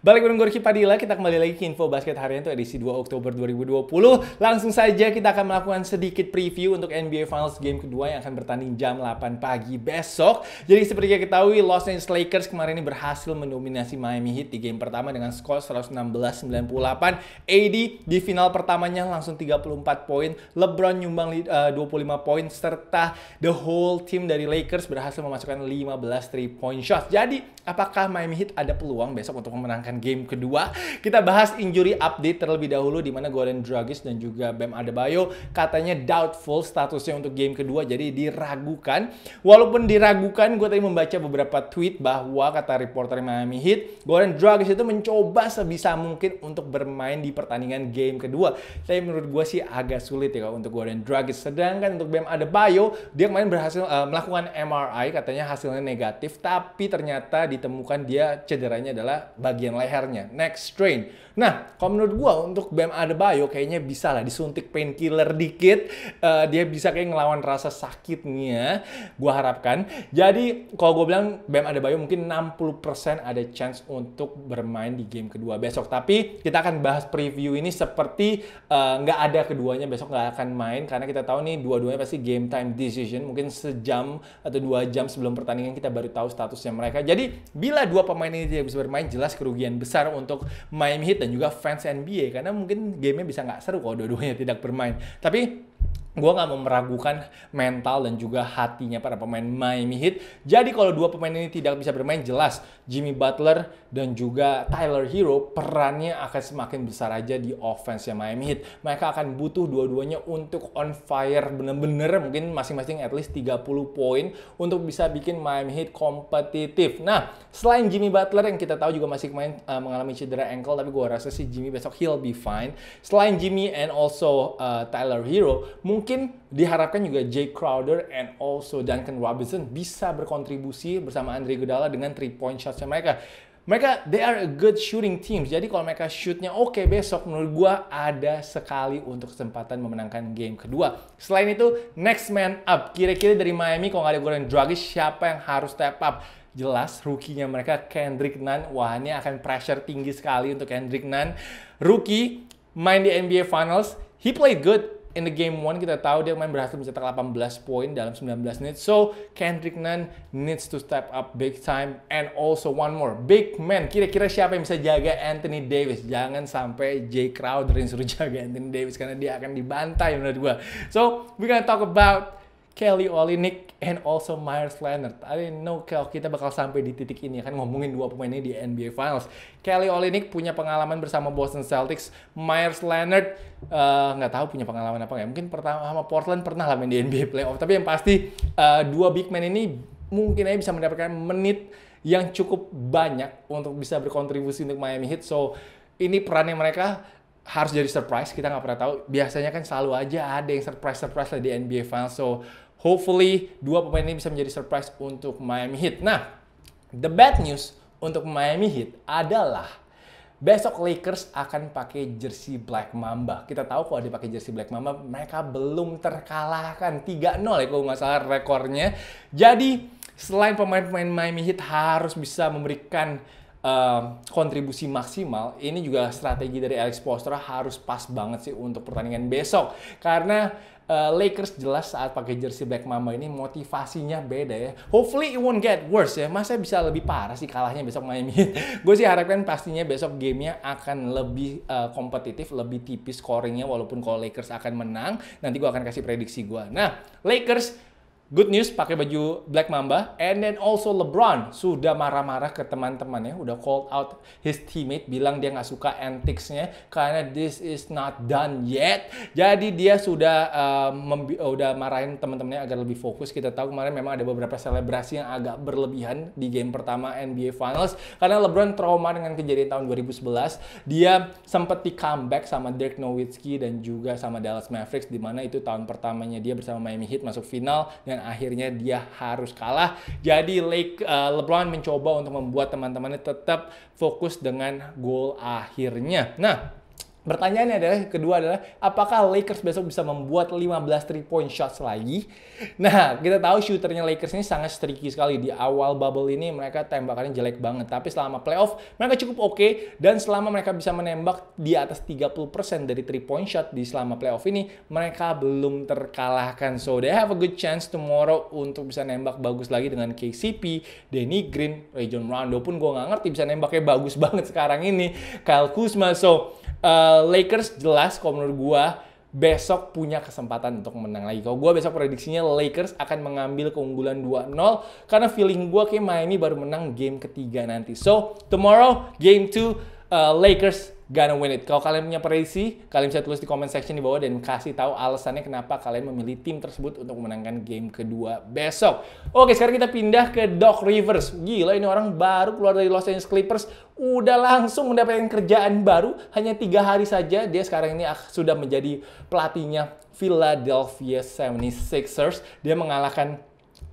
Balik bareng gue Ricky Padilla, kita kembali lagi ke Info Basket Harian itu edisi 2 Oktober 2020. Langsung saja kita akan melakukan sedikit preview untuk NBA Finals game kedua yang akan bertanding jam 8 pagi besok. Jadi seperti yang kita tahu Los Angeles Lakers kemarin ini berhasil mendominasi Miami Heat di game pertama dengan skor 116-98. AD di final pertamanya langsung 34 poin, LeBron nyumbang 25 eh, poin, serta the whole team dari Lakers berhasil memasukkan 15 3 point shots Jadi, apakah Miami Heat ada peluang besok untuk memenangkan game kedua. Kita bahas injury update terlebih dahulu di mana Goran Dragic dan juga Bam Adebayo katanya doubtful statusnya untuk game kedua jadi diragukan. Walaupun diragukan, gue tadi membaca beberapa tweet bahwa kata reporter Miami Heat, Goran Dragic itu mencoba sebisa mungkin untuk bermain di pertandingan game kedua. Tapi menurut gue sih agak sulit ya untuk Goran Dragic. Sedangkan untuk Bam Adebayo, dia kemarin berhasil uh, melakukan MRI katanya hasilnya negatif, tapi ternyata ditemukan dia cederanya adalah bagian lehernya, next strain. Nah, kalau menurut gue untuk bem ada Adebayo kayaknya bisa lah disuntik painkiller dikit, uh, dia bisa kayak ngelawan rasa sakitnya, gue harapkan. Jadi kalau gue bilang bem ada Adebayo mungkin 60% ada chance untuk bermain di game kedua besok. Tapi kita akan bahas preview ini seperti eh, nggak uh, ada keduanya besok nggak akan main karena kita tahu nih dua-duanya pasti game time decision mungkin sejam atau dua jam sebelum pertandingan kita baru tahu statusnya mereka. Jadi bila dua pemain ini tidak bisa bermain jelas kerugian sebagian besar untuk Miami Heat dan juga fans NBA karena mungkin gamenya bisa nggak seru kalau dua-duanya tidak bermain. Tapi gue gak mau meragukan mental dan juga hatinya para pemain Miami Heat. Jadi kalau dua pemain ini tidak bisa bermain jelas Jimmy Butler dan juga Tyler Hero perannya akan semakin besar aja di offense Miami Heat. Mereka akan butuh dua-duanya untuk on fire bener-bener mungkin masing-masing at least 30 poin untuk bisa bikin Miami Heat kompetitif. Nah, selain Jimmy Butler yang kita tahu juga masih main uh, mengalami cedera ankle tapi gue rasa sih Jimmy besok he'll be fine. Selain Jimmy and also uh, Tyler Hero, mungkin mungkin diharapkan juga Jay Crowder and also Duncan Robinson bisa berkontribusi bersama Andre Iguodala dengan three point shotsnya mereka. Mereka, they are a good shooting team. Jadi kalau mereka shootnya oke okay, besok, menurut gue ada sekali untuk kesempatan memenangkan game kedua. Selain itu, next man up. Kira-kira dari Miami kalau nggak ada Goran Dragic, siapa yang harus step up? jelas rookie-nya mereka Kendrick Nunn. Wah, ini akan pressure tinggi sekali untuk Kendrick Nunn. Rookie main di NBA Finals, he played good, in the game one kita tahu dia main berhasil mencetak 18 poin dalam 19 menit. So Kendrick Nunn needs to step up big time and also one more big man. Kira-kira siapa yang bisa jaga Anthony Davis? Jangan sampai Jay Crowder yang suruh jaga Anthony Davis karena dia akan dibantai menurut gua. So we gonna talk about Kelly Olynyk and also Myers Leonard. I didn't know kalau kita bakal sampai di titik ini kan ngomongin dua pemain ini di NBA Finals. Kelly Olynyk punya pengalaman bersama Boston Celtics. Myers Leonard eh, nggak uh, tahu punya pengalaman apa nggak. Mungkin pertama sama Portland pernah lah main di NBA playoff. Tapi yang pasti uh, dua big man ini mungkin aja bisa mendapatkan menit yang cukup banyak untuk bisa berkontribusi untuk Miami Heat. So ini perannya mereka harus jadi surprise kita nggak pernah tahu biasanya kan selalu aja ada yang surprise surprise lah di NBA Finals so hopefully dua pemain ini bisa menjadi surprise untuk Miami Heat. Nah, the bad news untuk Miami Heat adalah Besok Lakers akan pakai jersey Black Mamba. Kita tahu kalau dipakai jersey Black Mamba, mereka belum terkalahkan 3-0 ya kalau nggak salah rekornya. Jadi selain pemain-pemain Miami Heat harus bisa memberikan kontribusi maksimal, ini juga strategi dari Alex Postra harus pas banget sih untuk pertandingan besok. Karena eh, Lakers jelas saat pakai jersey Black Mamba ini motivasinya beda ya. Hopefully it won't get worse ya. Masa bisa lebih parah sih kalahnya besok Miami Gue sih harapkan pastinya besok gamenya akan lebih uh, kompetitif, lebih tipis scoringnya walaupun kalau Lakers akan menang. Nanti gue akan kasih prediksi gue. Nah, Lakers Good news pakai baju Black Mamba and then also LeBron sudah marah-marah ke teman-temannya udah called out his teammate bilang dia nggak suka anticsnya karena this is not done yet. Jadi dia sudah uh, uh udah marahin teman-temannya agar lebih fokus. Kita tahu kemarin memang ada beberapa selebrasi yang agak berlebihan di game pertama NBA Finals karena LeBron trauma dengan kejadian tahun 2011. Dia sempat di comeback sama Dirk Nowitzki dan juga sama Dallas Mavericks di mana itu tahun pertamanya dia bersama Miami Heat masuk final Dan akhirnya dia harus kalah. Jadi Lake, uh, LeBron mencoba untuk membuat teman-temannya tetap fokus dengan gol akhirnya. Nah, Pertanyaannya adalah kedua adalah apakah Lakers besok bisa membuat 15 three point shots lagi? Nah, kita tahu shooternya Lakers ini sangat streaky sekali di awal bubble ini mereka tembakannya jelek banget, tapi selama playoff mereka cukup oke okay, dan selama mereka bisa menembak di atas 30% dari three point shot di selama playoff ini mereka belum terkalahkan. So they have a good chance tomorrow untuk bisa nembak bagus lagi dengan KCP, Danny Green, Rajon Rondo pun gue nggak ngerti bisa nembaknya bagus banget sekarang ini, Kyle Kuzma. So Eh, Lakers jelas kalau menurut gue besok punya kesempatan untuk menang lagi. Kalau gue besok prediksinya Lakers akan mengambil keunggulan 2-0 karena feeling gue kayak Miami baru menang game ketiga nanti. So tomorrow game 2 uh, eh, Lakers gonna win it. Kalau kalian punya prediksi, kalian bisa tulis di comment section di bawah dan kasih tahu alasannya kenapa kalian memilih tim tersebut untuk memenangkan game kedua besok. Oke, sekarang kita pindah ke Doc Rivers. Gila, ini orang baru keluar dari Los Angeles Clippers, udah langsung mendapatkan kerjaan baru. Hanya tiga hari saja, dia sekarang ini sudah menjadi pelatihnya Philadelphia 76ers. Dia mengalahkan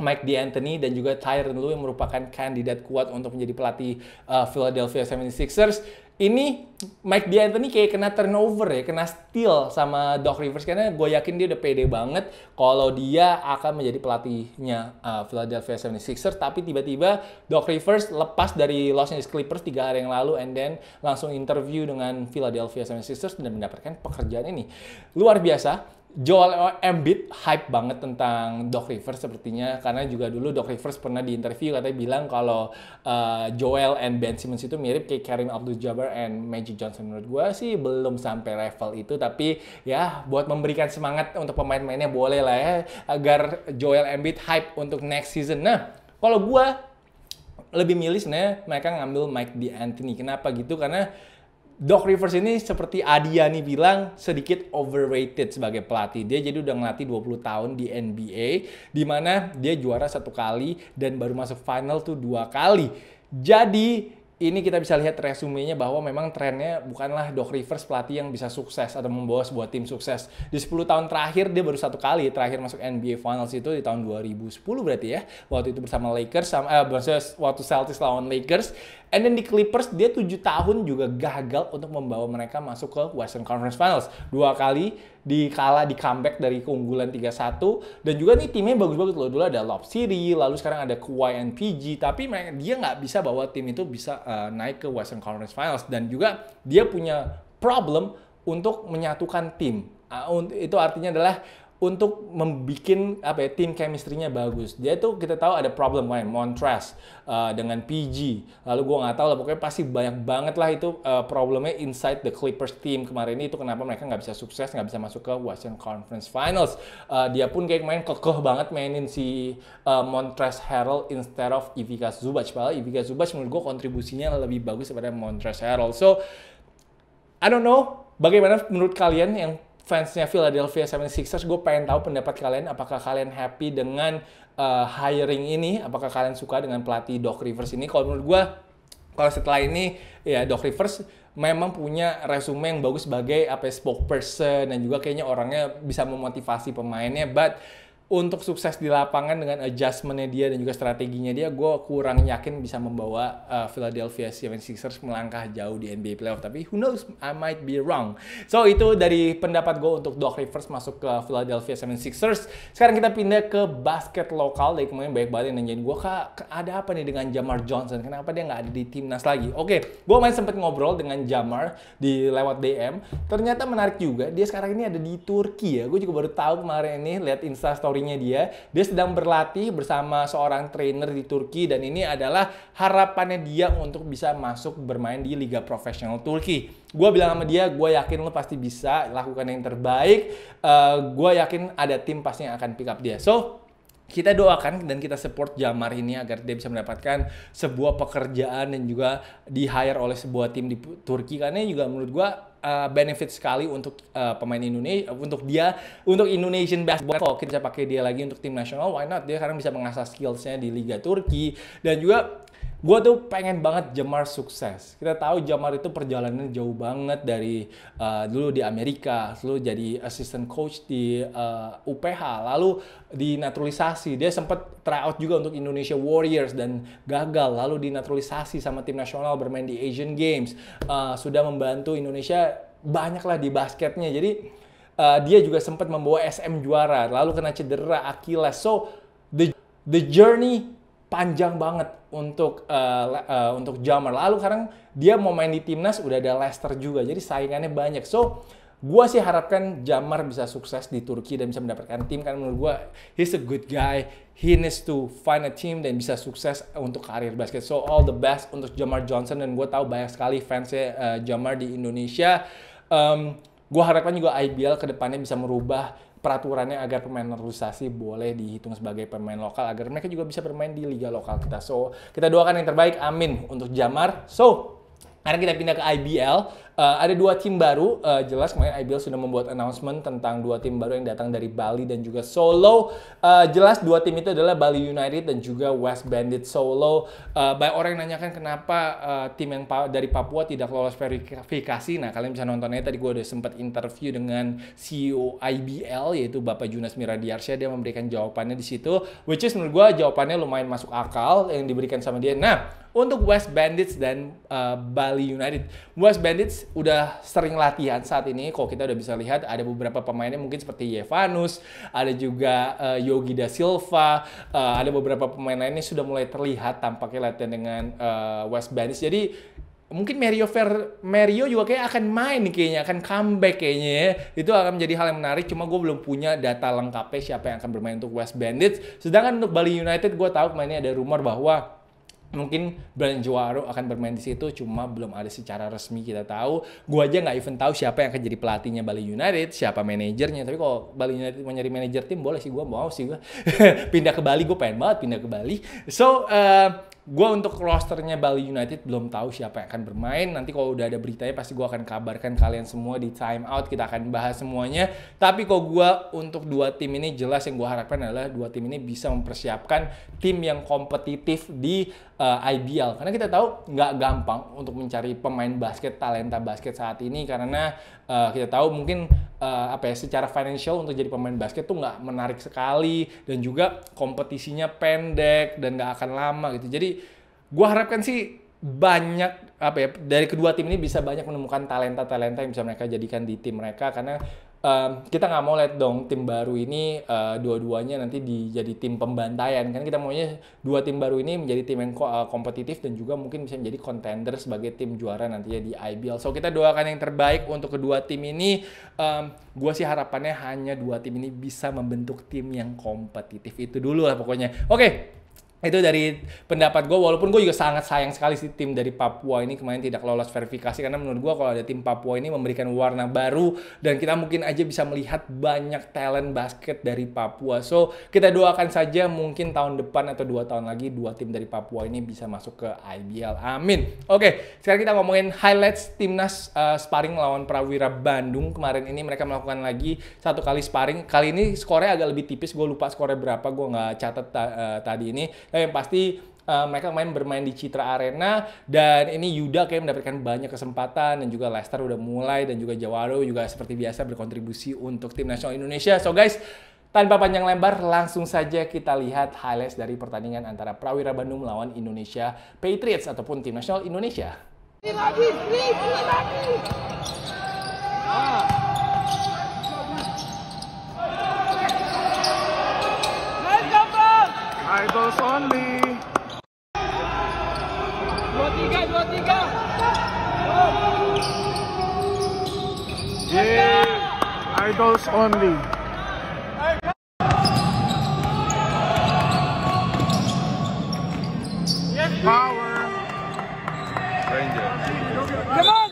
Mike D'Antoni dan juga Tyronn Lue yang merupakan kandidat kuat untuk menjadi pelatih uh, Philadelphia 76ers ini Mike D'Antoni kayak kena turnover ya, kena steal sama Doc Rivers karena gue yakin dia udah pede banget kalau dia akan menjadi pelatihnya uh, Philadelphia 76ers tapi tiba-tiba Doc Rivers lepas dari Los Angeles Clippers tiga hari yang lalu and then langsung interview dengan Philadelphia 76ers dan mendapatkan pekerjaan ini. Luar biasa Joel Embiid hype banget tentang Doc Rivers sepertinya karena juga dulu Doc Rivers pernah diinterview katanya bilang kalau uh, Joel and Ben Simmons itu mirip kayak Karim Abdul-Jabbar and Magic Johnson menurut gue sih belum sampai level itu tapi ya buat memberikan semangat untuk pemain-pemainnya boleh lah ya agar Joel Embiid hype untuk next season nah kalau gue lebih milih sebenarnya mereka ngambil Mike D'Antoni kenapa gitu karena Doc Rivers ini seperti Adiani bilang sedikit overrated sebagai pelatih. Dia jadi udah ngelatih 20 tahun di NBA di mana dia juara satu kali dan baru masuk final tuh dua kali. Jadi ini kita bisa lihat resumenya bahwa memang trennya bukanlah Doc Rivers pelatih yang bisa sukses atau membawa sebuah tim sukses. Di 10 tahun terakhir dia baru satu kali terakhir masuk NBA Finals itu di tahun 2010 berarti ya. Waktu itu bersama Lakers sama eh, waktu Celtics lawan Lakers And then di Clippers dia 7 tahun juga gagal untuk membawa mereka masuk ke Western Conference Finals. Dua kali dikala di comeback dari keunggulan 3-1 dan juga nih timnya bagus-bagus loh. Dulu ada Lob City, lalu sekarang ada Kawhi and PG, tapi mereka, dia nggak bisa bawa tim itu bisa uh, naik ke Western Conference Finals dan juga dia punya problem untuk menyatukan tim. Uh, itu artinya adalah untuk membuat apa ya, tim chemistry-nya bagus. Dia tuh kita tahu ada problem lain, Montres uh, eh, dengan PG. Lalu gue nggak tahu lah, pokoknya pasti banyak banget lah itu uh, problemnya inside the Clippers team kemarin ini itu kenapa mereka nggak bisa sukses, nggak bisa masuk ke Western Conference Finals. Uh, dia pun kayak main kekeh banget mainin si uh, Montrez Harrell instead of Ivica Zubac. Padahal Ivica Zubac menurut gue kontribusinya lebih bagus daripada Montres Harrell. So, I don't know. Bagaimana menurut kalian yang fansnya Philadelphia 76ers, gue pengen tahu pendapat kalian. Apakah kalian happy dengan uh, hiring ini? Apakah kalian suka dengan pelatih Doc Rivers ini? Kalau menurut gue, kalau setelah ini ya Doc Rivers memang punya resume yang bagus sebagai apa ya, spokesperson dan juga kayaknya orangnya bisa memotivasi pemainnya. But untuk sukses di lapangan dengan adjustmentnya dia dan juga strateginya dia, gue kurang yakin bisa membawa uh, Philadelphia 76ers melangkah jauh di NBA playoff. Tapi who knows, I might be wrong. So itu dari pendapat gue untuk Doc Rivers masuk ke Philadelphia 76ers. Sekarang kita pindah ke basket lokal. Dari kemarin banyak banget yang nanyain gue, kak ada apa nih dengan Jamar Johnson? Kenapa dia nggak ada di timnas lagi? Oke, okay, gue main sempet ngobrol dengan Jamar di lewat DM. Ternyata menarik juga, dia sekarang ini ada di Turki ya. Gue juga baru tahu kemarin ini lihat instastory story dia. Dia sedang berlatih bersama seorang trainer di Turki dan ini adalah harapannya dia untuk bisa masuk bermain di Liga Profesional Turki. Gue bilang sama dia, gue yakin lo pasti bisa lakukan yang terbaik. Uh, eh, gue yakin ada tim pasti yang akan pick up dia. So, kita doakan dan kita support Jamar ini agar dia bisa mendapatkan sebuah pekerjaan dan juga di hire oleh sebuah tim di Turki karena juga menurut gue uh, benefit sekali untuk uh, pemain Indonesia untuk dia untuk Indonesian basketball kalau kita bisa pakai dia lagi untuk tim nasional why not dia karena bisa mengasah skillsnya di Liga Turki dan juga Gue tuh pengen banget Jamar sukses. Kita tahu Jamar itu perjalanannya jauh banget dari uh, dulu di Amerika, lalu jadi assistant coach di uh, eh, UPH, lalu dinaturalisasi. Dia sempat tryout juga untuk Indonesia Warriors dan gagal, lalu dinaturalisasi sama tim nasional bermain di Asian Games. Uh, sudah membantu Indonesia banyaklah di basketnya. Jadi uh, dia juga sempat membawa SM juara, lalu kena cedera Achilles. So the the journey panjang banget untuk uh, uh, untuk Jammer. Lalu sekarang dia mau main di timnas udah ada Leicester juga. Jadi saingannya banyak. So gue sih harapkan Jamar bisa sukses di Turki dan bisa mendapatkan tim karena menurut gue he's a good guy he needs to find a team dan bisa sukses untuk karir basket so all the best untuk Jamar Johnson dan gue tahu banyak sekali fansnya uh, eh, Jamar di Indonesia um, gue harapkan juga IBL kedepannya bisa merubah peraturannya agar pemain naturalisasi boleh dihitung sebagai pemain lokal agar mereka juga bisa bermain di liga lokal kita. So, kita doakan yang terbaik. Amin untuk Jamar. So, sekarang kita pindah ke IBL. Uh, ada dua tim baru, uh, jelas kemarin IBL sudah membuat announcement tentang dua tim baru yang datang dari Bali dan juga Solo. Uh, jelas dua tim itu adalah Bali United dan juga West Bandit Solo. Uh, banyak orang yang nanyakan kenapa uh, tim yang pa dari Papua tidak lolos verifikasi. Nah kalian bisa nontonnya tadi gue udah sempat interview dengan CEO IBL yaitu Bapak Junas Miradiarsya, dia memberikan jawabannya di situ, which is menurut gue jawabannya lumayan masuk akal yang diberikan sama dia. Nah untuk West Bandits dan uh, Bali United, West Bandits udah sering latihan saat ini. Kalau kita udah bisa lihat ada beberapa pemainnya mungkin seperti Yevanus, ada juga uh, Yogi da Silva, uh, ada beberapa pemain lainnya sudah mulai terlihat tampaknya latihan dengan uh, West Bandits. Jadi mungkin Mario Fer Mario juga kayak akan main kayaknya akan comeback kayaknya ya. itu akan menjadi hal yang menarik cuma gue belum punya data lengkapnya siapa yang akan bermain untuk West Bandits sedangkan untuk Bali United gue tahu mainnya ada rumor bahwa mungkin brand Juaro akan bermain di situ cuma belum ada secara resmi kita tahu gua aja nggak even tahu siapa yang akan jadi pelatihnya Bali United siapa manajernya tapi kalau Bali United mau nyari manajer tim boleh sih gua mau sih gua pindah ke Bali gua pengen banget pindah ke Bali so uh, gue untuk rosternya Bali United belum tahu siapa yang akan bermain. Nanti kalau udah ada beritanya pasti gue akan kabarkan kalian semua di time out. Kita akan bahas semuanya. Tapi kalau gue untuk dua tim ini jelas yang gue harapkan adalah dua tim ini bisa mempersiapkan tim yang kompetitif di uh, eh, IBL. Karena kita tahu nggak gampang untuk mencari pemain basket, talenta basket saat ini. Karena uh, kita tahu mungkin uh, apa ya secara financial untuk jadi pemain basket tuh nggak menarik sekali dan juga kompetisinya pendek dan nggak akan lama gitu jadi gue harapkan sih banyak apa ya dari kedua tim ini bisa banyak menemukan talenta talenta yang bisa mereka jadikan di tim mereka karena um, kita nggak mau lihat dong tim baru ini uh, dua-duanya nanti di, jadi tim pembantaian kan kita maunya dua tim baru ini menjadi tim yang eh, kompetitif dan juga mungkin bisa menjadi contender sebagai tim juara nantinya di IBL. So kita doakan yang terbaik untuk kedua tim ini. Um, gua sih harapannya hanya dua tim ini bisa membentuk tim yang kompetitif itu dulu lah pokoknya. Oke. Okay itu dari pendapat gue walaupun gue juga sangat sayang sekali si tim dari Papua ini kemarin tidak lolos verifikasi karena menurut gue kalau ada tim Papua ini memberikan warna baru dan kita mungkin aja bisa melihat banyak talent basket dari Papua so kita doakan saja mungkin tahun depan atau dua tahun lagi dua tim dari Papua ini bisa masuk ke IBL amin oke sekarang kita ngomongin highlights timnas uh, sparring melawan Prawira Bandung kemarin ini mereka melakukan lagi satu kali sparring kali ini skornya agak lebih tipis gue lupa skornya berapa gue nggak catat uh, tadi ini tapi yang pasti Uh, mereka main bermain di Citra Arena dan ini Yuda kayak mendapatkan banyak kesempatan dan juga Leicester udah mulai dan juga Jawaro juga seperti biasa berkontribusi untuk tim nasional Indonesia. So guys, tanpa panjang lebar langsung saja kita lihat highlights dari pertandingan antara Prawira Bandung melawan Indonesia Patriots ataupun tim nasional Indonesia. Lagi, ini lagi. Ah. Idols only. Dua tiga, dua tiga. Yeah, idols only. Power. Ranger. Come on.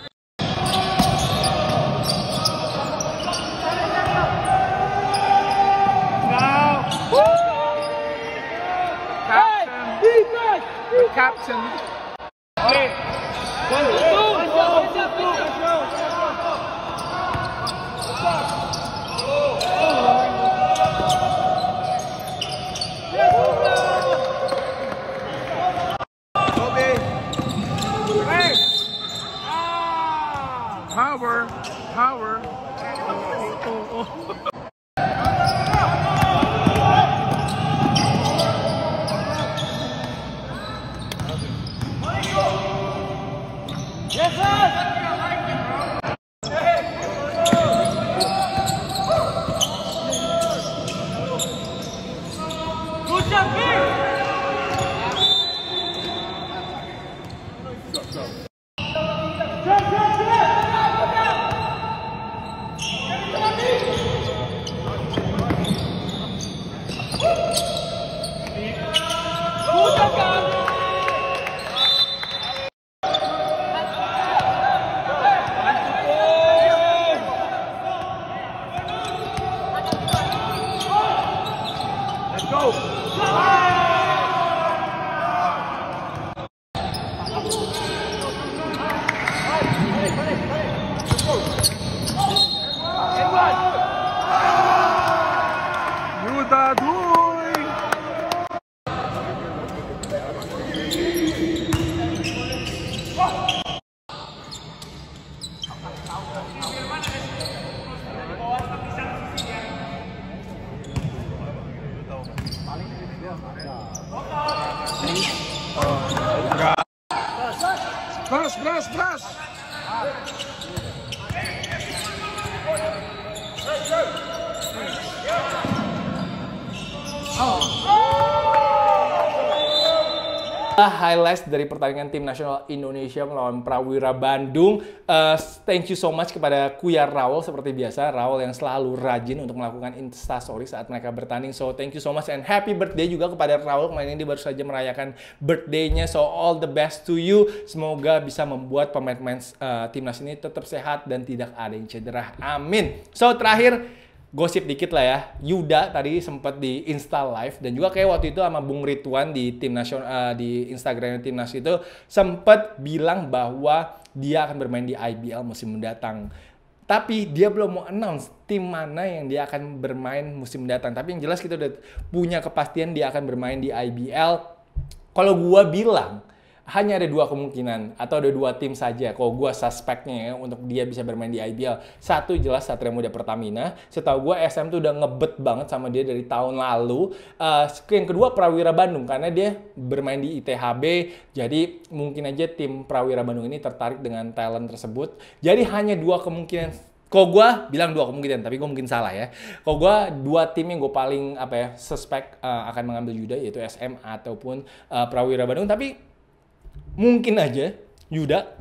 highlights dari pertandingan tim nasional Indonesia melawan Prawira Bandung. Uh, thank you so much kepada Kuyar Raul seperti biasa, Raul yang selalu rajin untuk melakukan instastory saat mereka bertanding. So thank you so much and happy birthday juga kepada Raul. Kemarin ini baru saja merayakan birthday-nya. So all the best to you. Semoga bisa membuat pemain-pemain uh, timnas ini tetap sehat dan tidak ada yang cedera. Amin. So terakhir gosip dikit lah ya. Yuda tadi sempat di Insta Live dan juga kayak waktu itu sama Bung Rituan di tim nasional uh, di Instagram timnas itu sempat bilang bahwa dia akan bermain di IBL musim mendatang. Tapi dia belum mau announce tim mana yang dia akan bermain musim mendatang. Tapi yang jelas kita udah punya kepastian dia akan bermain di IBL. Kalau gua bilang hanya ada dua kemungkinan atau ada dua tim saja kalau gue suspeknya ya, untuk dia bisa bermain di IBL satu jelas Satria Muda Pertamina setahu gue SM tuh udah ngebet banget sama dia dari tahun lalu uh, yang kedua Prawira Bandung karena dia bermain di ITHB jadi mungkin aja tim Prawira Bandung ini tertarik dengan talent tersebut jadi hanya dua kemungkinan Kok gue bilang dua kemungkinan, tapi gue mungkin salah ya. Kok gue dua tim yang gue paling apa ya suspek uh, eh, akan mengambil Yuda yaitu SM ataupun uh, Prawira Bandung. Tapi mungkin aja Yuda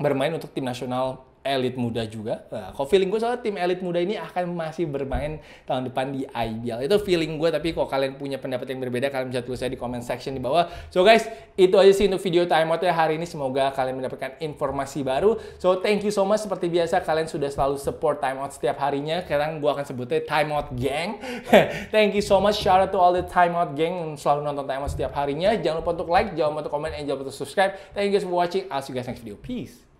bermain untuk tim nasional elit muda juga. Nah, kok feeling gue soalnya tim elit muda ini akan masih bermain tahun depan di IBL. Itu feeling gue, tapi kok kalian punya pendapat yang berbeda, kalian bisa tulis aja di comment section di bawah. So guys, itu aja sih untuk video timeoutnya hari ini. Semoga kalian mendapatkan informasi baru. So thank you so much. Seperti biasa, kalian sudah selalu support timeout setiap harinya. Sekarang gue akan sebutnya timeout gang. thank you so much. Shout out to all the timeout gang yang selalu nonton timeout setiap harinya. Jangan lupa untuk like, jangan lupa untuk comment, dan jangan lupa untuk subscribe. Thank you guys for watching. I'll see you guys next video. Peace.